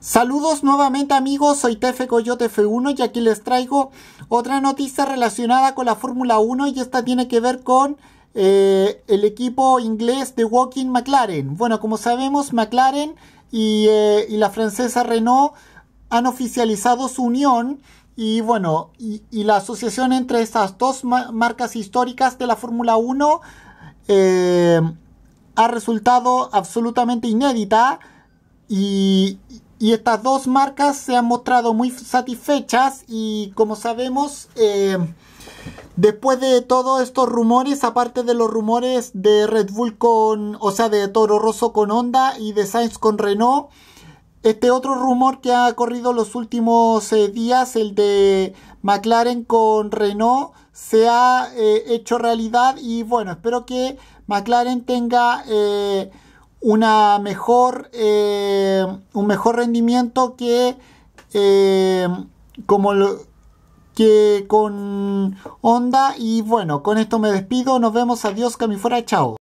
Saludos nuevamente amigos, soy Tefe Coyote F1 y aquí les traigo otra noticia relacionada con la Fórmula 1 y esta tiene que ver con eh, el equipo inglés de Walking McLaren. Bueno, como sabemos, McLaren eh, y, la francesa Renault han oficializado su unión y bueno, y, la asociación entre estas dos marcas históricas de la Fórmula 1 eh, ha resultado absolutamente inédita y, y estas dos marcas se han mostrado muy satisfechas y como sabemos, eh, después de todos estos rumores, aparte de los rumores de Red Bull con, o sea, de Toro Rosso con Honda y de Sainz con Renault, este otro rumor que ha corrido los últimos eh, días, el de McLaren con Renault, se ha eh, hecho realidad y bueno, espero que McLaren tenga una mejor un mejor rendimiento que eh, como que con onda. y bueno, con esto me despido, nos vemos, adiós, fuera. chao.